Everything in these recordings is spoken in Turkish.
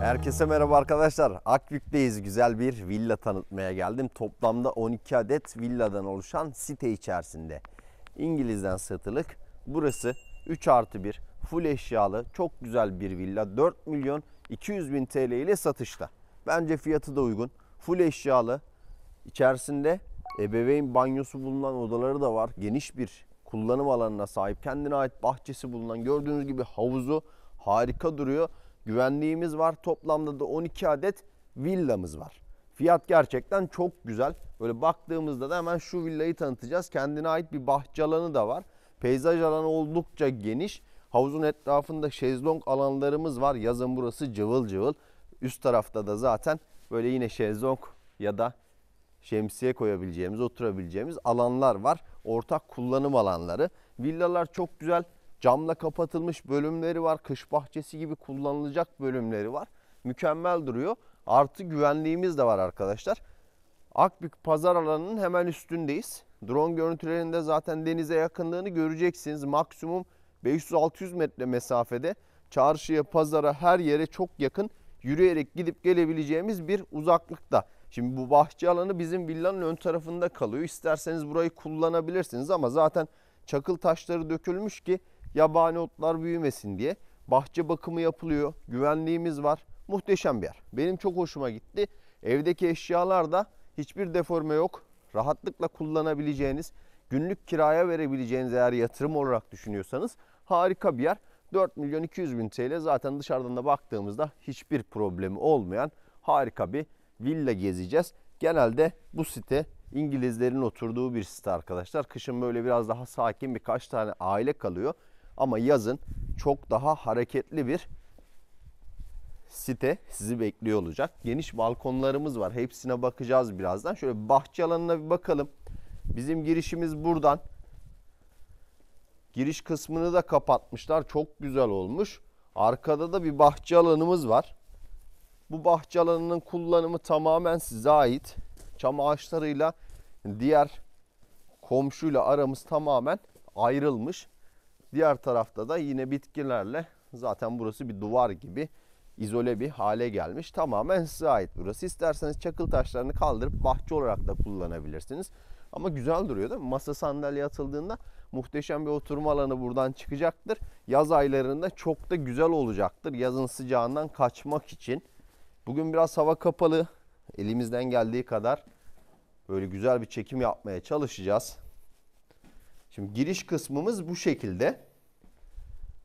Herkese merhaba arkadaşlar. Akvik'teyiz. Güzel bir villa tanıtmaya geldim. Toplamda 12 adet villadan oluşan site içerisinde. İngiliz'den satılık. Burası 3 artı 1 full eşyalı çok güzel bir villa. 4 milyon 200 bin TL ile satışta. Bence fiyatı da uygun. Full eşyalı. İçerisinde ebeveyn banyosu bulunan odaları da var. Geniş bir kullanım alanına sahip. Kendine ait bahçesi bulunan gördüğünüz gibi havuzu harika duruyor güvenliğimiz var. Toplamda da 12 adet villamız var. Fiyat gerçekten çok güzel. Böyle baktığımızda da hemen şu villayı tanıtacağız. Kendine ait bir bahçe alanı da var. Peyzaj alanı oldukça geniş. Havuzun etrafında şezlong alanlarımız var. Yazın burası cıvıl cıvıl. Üst tarafta da zaten böyle yine şezlong ya da şemsiye koyabileceğimiz, oturabileceğimiz alanlar var. Ortak kullanım alanları. Villalar çok güzel. Camla kapatılmış bölümleri var. Kış bahçesi gibi kullanılacak bölümleri var. Mükemmel duruyor. Artı güvenliğimiz de var arkadaşlar. Akbük pazar alanının hemen üstündeyiz. Drone görüntülerinde zaten denize yakınlığını göreceksiniz. Maksimum 500-600 metre mesafede çarşıya, pazara, her yere çok yakın yürüyerek gidip gelebileceğimiz bir uzaklıkta. Şimdi bu bahçe alanı bizim villanın ön tarafında kalıyor. İsterseniz burayı kullanabilirsiniz ama zaten çakıl taşları dökülmüş ki Yabani otlar büyümesin diye. Bahçe bakımı yapılıyor. Güvenliğimiz var. Muhteşem bir yer. Benim çok hoşuma gitti. Evdeki eşyalar da hiçbir deforme yok. Rahatlıkla kullanabileceğiniz, günlük kiraya verebileceğiniz eğer yatırım olarak düşünüyorsanız harika bir yer. 4 milyon 200 bin TL zaten dışarıdan da baktığımızda hiçbir problemi olmayan harika bir villa gezeceğiz. Genelde bu site İngilizlerin oturduğu bir site arkadaşlar. Kışın böyle biraz daha sakin birkaç tane aile kalıyor. Ama yazın çok daha hareketli bir site sizi bekliyor olacak. Geniş balkonlarımız var. Hepsine bakacağız birazdan. Şöyle bahçe alanına bir bakalım. Bizim girişimiz buradan. Giriş kısmını da kapatmışlar. Çok güzel olmuş. Arkada da bir bahçe alanımız var. Bu bahçe alanının kullanımı tamamen size ait. Çam ağaçlarıyla diğer komşuyla aramız tamamen ayrılmış. Diğer tarafta da yine bitkilerle zaten burası bir duvar gibi izole bir hale gelmiş. Tamamen size ait burası. İsterseniz çakıl taşlarını kaldırıp bahçe olarak da kullanabilirsiniz. Ama güzel duruyor değil mi? Masa sandalye atıldığında muhteşem bir oturma alanı buradan çıkacaktır. Yaz aylarında çok da güzel olacaktır. Yazın sıcağından kaçmak için. Bugün biraz hava kapalı. Elimizden geldiği kadar böyle güzel bir çekim yapmaya çalışacağız. Şimdi giriş kısmımız bu şekilde.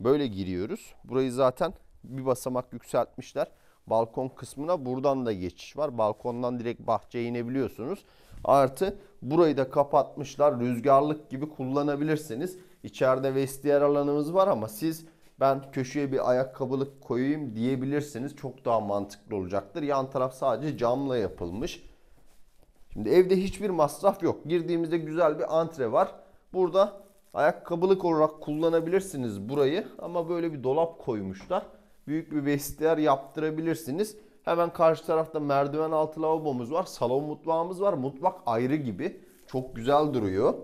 Böyle giriyoruz. Burayı zaten bir basamak yükseltmişler. Balkon kısmına buradan da geçiş var. Balkondan direkt bahçeye inebiliyorsunuz. Artı burayı da kapatmışlar. Rüzgarlık gibi kullanabilirsiniz. İçeride vestiyer alanımız var ama siz ben köşeye bir ayakkabılık koyayım diyebilirsiniz. Çok daha mantıklı olacaktır. Yan taraf sadece camla yapılmış. Şimdi evde hiçbir masraf yok. Girdiğimizde güzel bir antre var. Burada ayakkabılık olarak kullanabilirsiniz burayı. Ama böyle bir dolap koymuşlar. Büyük bir vestiyer yaptırabilirsiniz. Hemen karşı tarafta merdiven altı lavabomuz var. Salon mutfağımız var. Mutfak ayrı gibi. Çok güzel duruyor.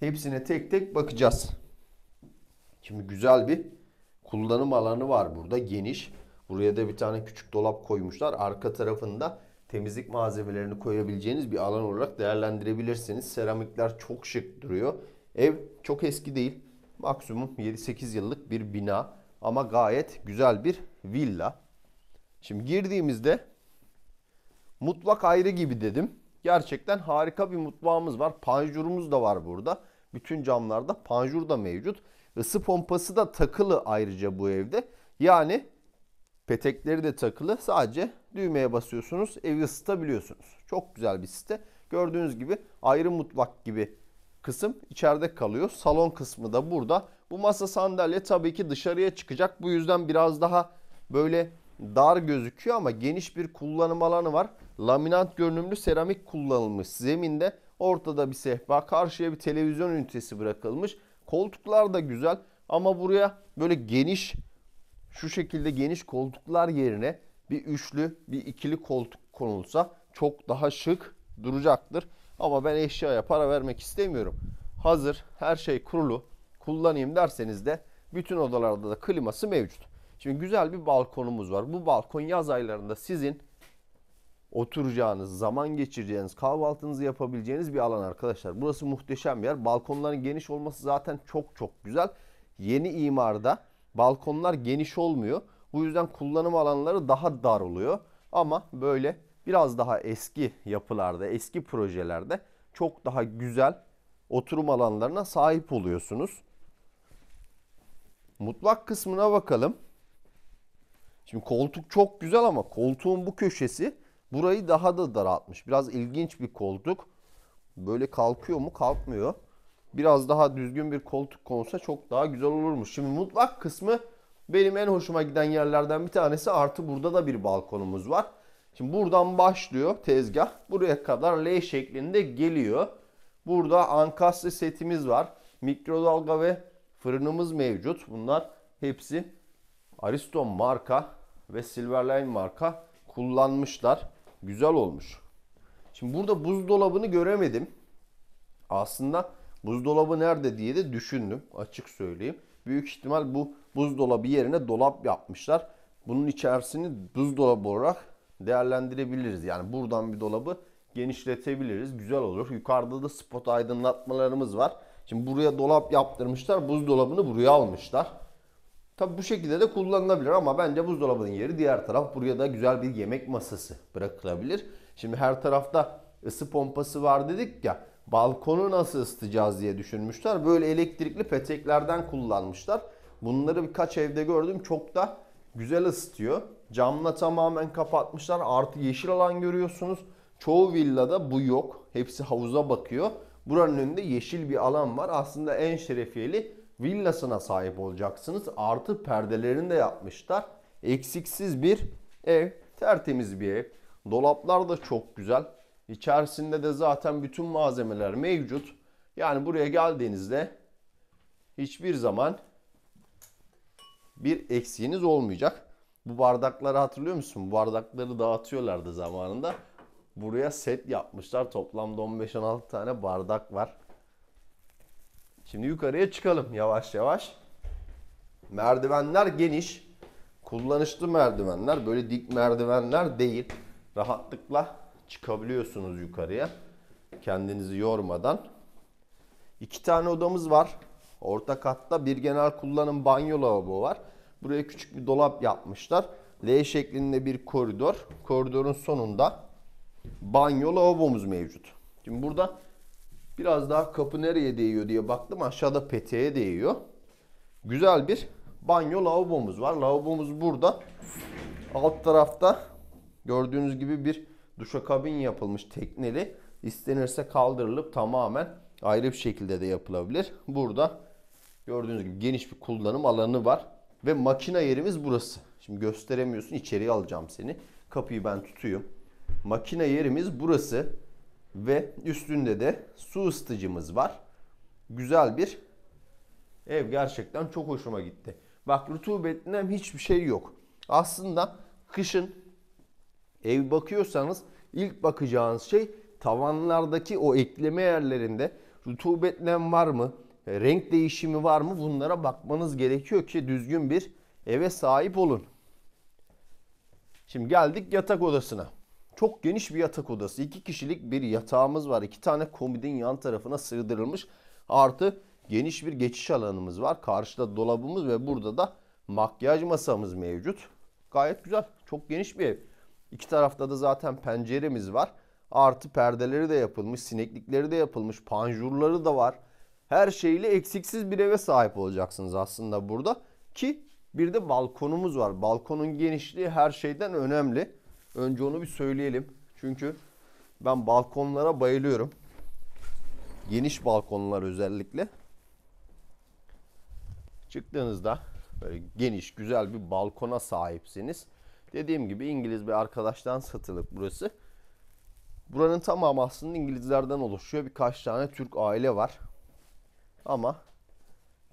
Hepsine tek tek bakacağız. Şimdi güzel bir kullanım alanı var burada. Geniş. Buraya da bir tane küçük dolap koymuşlar. Arka tarafında temizlik malzemelerini koyabileceğiniz bir alan olarak değerlendirebilirsiniz. Seramikler çok şık duruyor. Ev çok eski değil. Maksimum 7-8 yıllık bir bina ama gayet güzel bir villa. Şimdi girdiğimizde mutfak ayrı gibi dedim. Gerçekten harika bir mutfağımız var. Panjurumuz da var burada. Bütün camlarda panjur da mevcut. Isı pompası da takılı ayrıca bu evde. Yani Petekleri de takılı. Sadece düğmeye basıyorsunuz. Evi ısıtabiliyorsunuz. Çok güzel bir site. Gördüğünüz gibi ayrı mutfak gibi kısım içeride kalıyor. Salon kısmı da burada. Bu masa sandalye tabii ki dışarıya çıkacak. Bu yüzden biraz daha böyle dar gözüküyor ama geniş bir kullanım alanı var. Laminant görünümlü seramik kullanılmış zeminde. Ortada bir sehpa, karşıya bir televizyon ünitesi bırakılmış. Koltuklar da güzel ama buraya böyle geniş şu şekilde geniş koltuklar yerine bir üçlü, bir ikili koltuk konulsa çok daha şık duracaktır. Ama ben eşyaya para vermek istemiyorum. Hazır her şey kurulu kullanayım derseniz de bütün odalarda da kliması mevcut. Şimdi güzel bir balkonumuz var. Bu balkon yaz aylarında sizin oturacağınız, zaman geçireceğiniz, kahvaltınızı yapabileceğiniz bir alan arkadaşlar. Burası muhteşem bir yer. Balkonların geniş olması zaten çok çok güzel. Yeni imarda balkonlar geniş olmuyor. Bu yüzden kullanım alanları daha dar oluyor. Ama böyle biraz daha eski yapılarda, eski projelerde çok daha güzel oturum alanlarına sahip oluyorsunuz. Mutfak kısmına bakalım. Şimdi koltuk çok güzel ama koltuğun bu köşesi burayı daha da daraltmış. Biraz ilginç bir koltuk. Böyle kalkıyor mu? Kalkmıyor biraz daha düzgün bir koltuk konusu çok daha güzel olurmuş. Şimdi mutfak kısmı benim en hoşuma giden yerlerden bir tanesi. Artı burada da bir balkonumuz var. Şimdi buradan başlıyor tezgah. Buraya kadar L şeklinde geliyor. Burada ankastre setimiz var. Mikrodalga ve fırınımız mevcut. Bunlar hepsi Ariston marka ve Silverline marka kullanmışlar. Güzel olmuş. Şimdi burada buzdolabını göremedim. Aslında Buzdolabı nerede diye de düşündüm açık söyleyeyim. Büyük ihtimal bu buzdolabı yerine dolap yapmışlar. Bunun içerisini buzdolabı olarak değerlendirebiliriz. Yani buradan bir dolabı genişletebiliriz. Güzel olur. Yukarıda da spot aydınlatmalarımız var. Şimdi buraya dolap yaptırmışlar. Buzdolabını buraya almışlar. Tabi bu şekilde de kullanılabilir ama bence buzdolabının yeri diğer taraf. Buraya da güzel bir yemek masası bırakılabilir. Şimdi her tarafta ısı pompası var dedik ya balkonu nasıl ısıtacağız diye düşünmüşler. Böyle elektrikli peteklerden kullanmışlar. Bunları birkaç evde gördüm. Çok da güzel ısıtıyor. Camla tamamen kapatmışlar. Artı yeşil alan görüyorsunuz. Çoğu villada bu yok. Hepsi havuza bakıyor. Buranın önünde yeşil bir alan var. Aslında en şerefiyeli villasına sahip olacaksınız. Artı perdelerini de yapmışlar. Eksiksiz bir ev. Tertemiz bir ev. Dolaplar da çok güzel. İçerisinde de zaten bütün malzemeler mevcut. Yani buraya geldiğinizde hiçbir zaman bir eksiğiniz olmayacak. Bu bardakları hatırlıyor musun? Bu bardakları dağıtıyorlardı zamanında. Buraya set yapmışlar. Toplamda 15-16 tane bardak var. Şimdi yukarıya çıkalım yavaş yavaş. Merdivenler geniş. Kullanışlı merdivenler. Böyle dik merdivenler değil. Rahatlıkla çıkabiliyorsunuz yukarıya. Kendinizi yormadan. İki tane odamız var. Orta katta bir genel kullanım banyo lavabo var. Buraya küçük bir dolap yapmışlar. L şeklinde bir koridor. Koridorun sonunda banyo lavabomuz mevcut. Şimdi burada biraz daha kapı nereye değiyor diye baktım. Aşağıda peteğe değiyor. Güzel bir banyo lavabomuz var. Lavabomuz burada. Alt tarafta gördüğünüz gibi bir duşakabin yapılmış tekneli istenirse kaldırılıp tamamen ayrı bir şekilde de yapılabilir. Burada gördüğünüz gibi geniş bir kullanım alanı var ve makina yerimiz burası. Şimdi gösteremiyorsun içeriye alacağım seni. Kapıyı ben tutuyorum. Makine yerimiz burası ve üstünde de su ısıtıcımız var. Güzel bir ev gerçekten çok hoşuma gitti. Bak rutubetinden hiçbir şey yok. Aslında kışın Ev bakıyorsanız ilk bakacağınız şey tavanlardaki o ekleme yerlerinde rutubetlen var mı? E, renk değişimi var mı? Bunlara bakmanız gerekiyor ki düzgün bir eve sahip olun. Şimdi geldik yatak odasına. Çok geniş bir yatak odası. iki kişilik bir yatağımız var. iki tane komodin yan tarafına sığdırılmış. Artı geniş bir geçiş alanımız var. Karşıda dolabımız ve burada da makyaj masamız mevcut. Gayet güzel. Çok geniş bir ev. İki tarafta da zaten penceremiz var. Artı perdeleri de yapılmış, sineklikleri de yapılmış, panjurları da var. Her şeyle eksiksiz bir eve sahip olacaksınız aslında burada. Ki bir de balkonumuz var. Balkonun genişliği her şeyden önemli. Önce onu bir söyleyelim. Çünkü ben balkonlara bayılıyorum. Geniş balkonlar özellikle. Çıktığınızda böyle geniş, güzel bir balkona sahipsiniz. Dediğim gibi İngiliz bir arkadaştan satılık burası. Buranın tamamı aslında İngilizlerden oluşuyor. Birkaç tane Türk aile var. Ama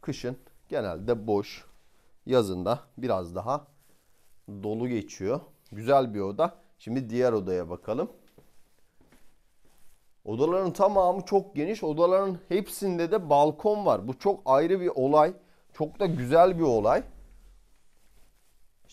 kışın genelde boş. Yazında biraz daha dolu geçiyor. Güzel bir oda. Şimdi diğer odaya bakalım. Odaların tamamı çok geniş. Odaların hepsinde de balkon var. Bu çok ayrı bir olay. Çok da güzel bir olay.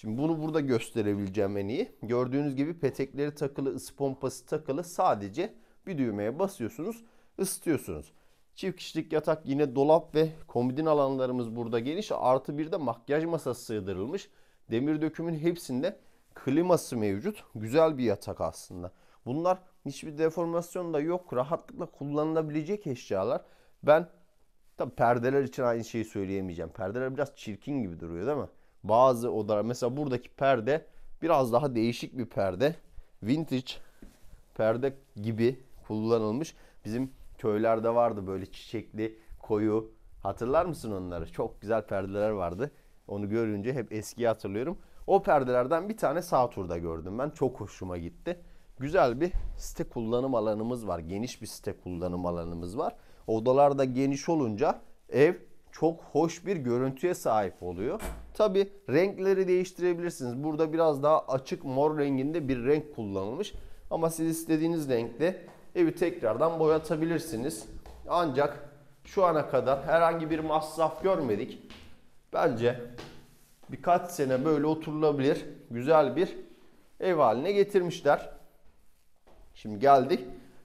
Şimdi bunu burada gösterebileceğim en iyi. Gördüğünüz gibi petekleri takılı, ısı pompası takılı sadece bir düğmeye basıyorsunuz, ısıtıyorsunuz. Çift kişilik yatak yine dolap ve kombin alanlarımız burada geniş. Artı bir de makyaj masası sığdırılmış. Demir dökümün hepsinde kliması mevcut. Güzel bir yatak aslında. Bunlar hiçbir deformasyon da yok. Rahatlıkla kullanılabilecek eşyalar. Ben tabi perdeler için aynı şeyi söyleyemeyeceğim. Perdeler biraz çirkin gibi duruyor değil mi? Bazı odalar mesela buradaki perde biraz daha değişik bir perde. Vintage perde gibi kullanılmış. Bizim köylerde vardı böyle çiçekli koyu. Hatırlar mısın onları? Çok güzel perdeler vardı. Onu görünce hep eskiyi hatırlıyorum. O perdelerden bir tane sağ turda gördüm ben. Çok hoşuma gitti. Güzel bir site kullanım alanımız var. Geniş bir site kullanım alanımız var. Odalar da geniş olunca ev çok hoş bir görüntüye sahip oluyor. Tabi renkleri değiştirebilirsiniz. Burada biraz daha açık mor renginde bir renk kullanılmış. Ama siz istediğiniz renkte evi tekrardan boyatabilirsiniz. Ancak şu ana kadar herhangi bir masraf görmedik. Bence birkaç sene böyle oturulabilir güzel bir ev haline getirmişler. Şimdi geldik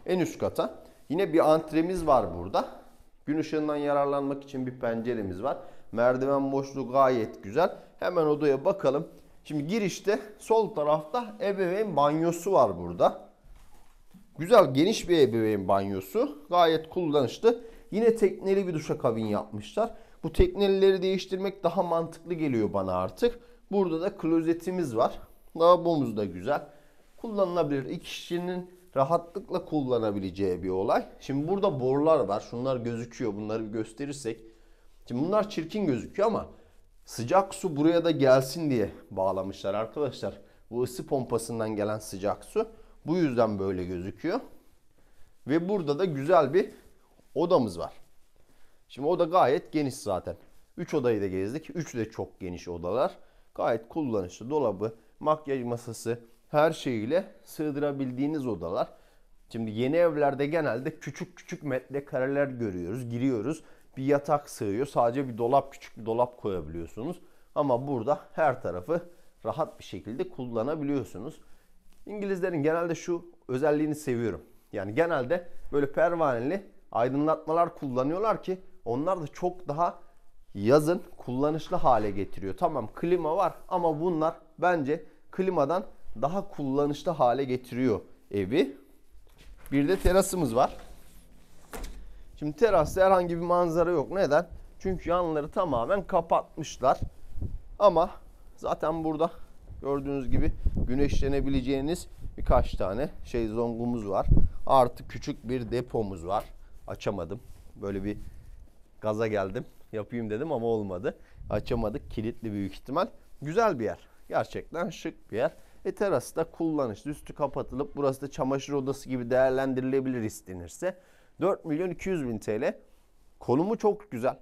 en üst kata. Yine bir antremiz var burada. Gün ışığından yararlanmak için bir penceremiz var. Merdiven boşluğu gayet güzel. Hemen odaya bakalım. Şimdi girişte sol tarafta ebeveyn banyosu var burada. Güzel geniş bir ebeveyn banyosu. Gayet kullanışlı. Yine tekneli bir duşakabin yapmışlar. Bu teknelileri değiştirmek daha mantıklı geliyor bana artık. Burada da klozetimiz var. Lavabomuz da güzel. Kullanılabilir. İki kişinin rahatlıkla kullanabileceği bir olay. Şimdi burada borular var. Şunlar gözüküyor. Bunları bir gösterirsek. Şimdi bunlar çirkin gözüküyor ama sıcak su buraya da gelsin diye bağlamışlar arkadaşlar. Bu ısı pompasından gelen sıcak su. Bu yüzden böyle gözüküyor. Ve burada da güzel bir odamız var. Şimdi oda gayet geniş zaten. 3 odayı da gezdik. 3 de çok geniş odalar. Gayet kullanışlı. Dolabı, makyaj masası, her şeyiyle sığdırabildiğiniz odalar. Şimdi yeni evlerde genelde küçük küçük metrekareler görüyoruz, giriyoruz. Bir yatak sığıyor, sadece bir dolap, küçük bir dolap koyabiliyorsunuz. Ama burada her tarafı rahat bir şekilde kullanabiliyorsunuz. İngilizlerin genelde şu özelliğini seviyorum. Yani genelde böyle pervaneli aydınlatmalar kullanıyorlar ki onlar da çok daha yazın kullanışlı hale getiriyor. Tamam klima var ama bunlar bence klimadan daha kullanışlı hale getiriyor evi. Bir de terasımız var. Şimdi terasta herhangi bir manzara yok. Neden? Çünkü yanları tamamen kapatmışlar. Ama zaten burada gördüğünüz gibi güneşlenebileceğiniz birkaç tane şey zongumuz var. Artı küçük bir depomuz var. Açamadım. Böyle bir gaza geldim. Yapayım dedim ama olmadı. Açamadık. Kilitli büyük ihtimal. Güzel bir yer. Gerçekten şık bir yer. E teras da kullanışlı. Üstü kapatılıp burası da çamaşır odası gibi değerlendirilebilir istenirse. 4 milyon 200 bin TL. Konumu çok güzel.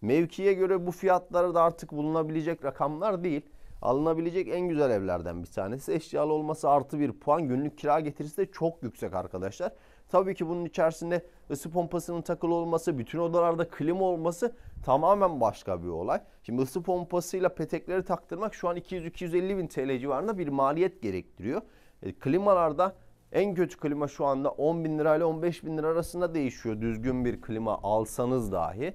Mevkiye göre bu fiyatlara da artık bulunabilecek rakamlar değil. Alınabilecek en güzel evlerden bir tanesi. Eşyalı olması artı bir puan. Günlük kira getirisi de çok yüksek arkadaşlar. Tabii ki bunun içerisinde ısı pompasının takılı olması, bütün odalarda klima olması tamamen başka bir olay. Şimdi ısı pompasıyla petekleri taktırmak şu an 200-250 bin TL civarında bir maliyet gerektiriyor. E, klimalarda en kötü klima şu anda 10 bin lirayla 15 bin lira arasında değişiyor düzgün bir klima alsanız dahi.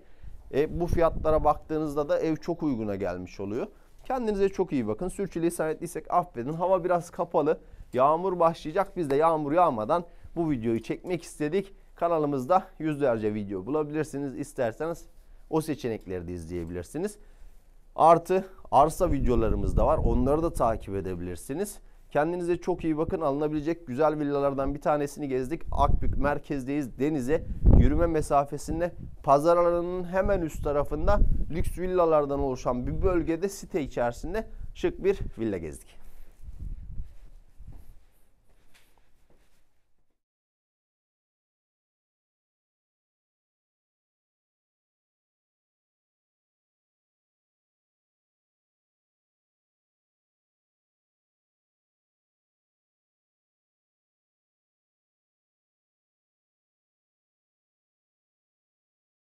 E, bu fiyatlara baktığınızda da ev çok uyguna gelmiş oluyor. Kendinize çok iyi bakın. Sürçülisan ettiysek affedin. Hava biraz kapalı. Yağmur başlayacak. Biz de yağmur yağmadan bu videoyu çekmek istedik. Kanalımızda yüzlerce video bulabilirsiniz. İsterseniz o seçenekleri de izleyebilirsiniz. Artı arsa videolarımız da var. Onları da takip edebilirsiniz. Kendinize çok iyi bakın. Alınabilecek güzel villalardan bir tanesini gezdik. Akbük merkezdeyiz. Denize yürüme mesafesinde pazar alanının hemen üst tarafında lüks villalardan oluşan bir bölgede site içerisinde şık bir villa gezdik.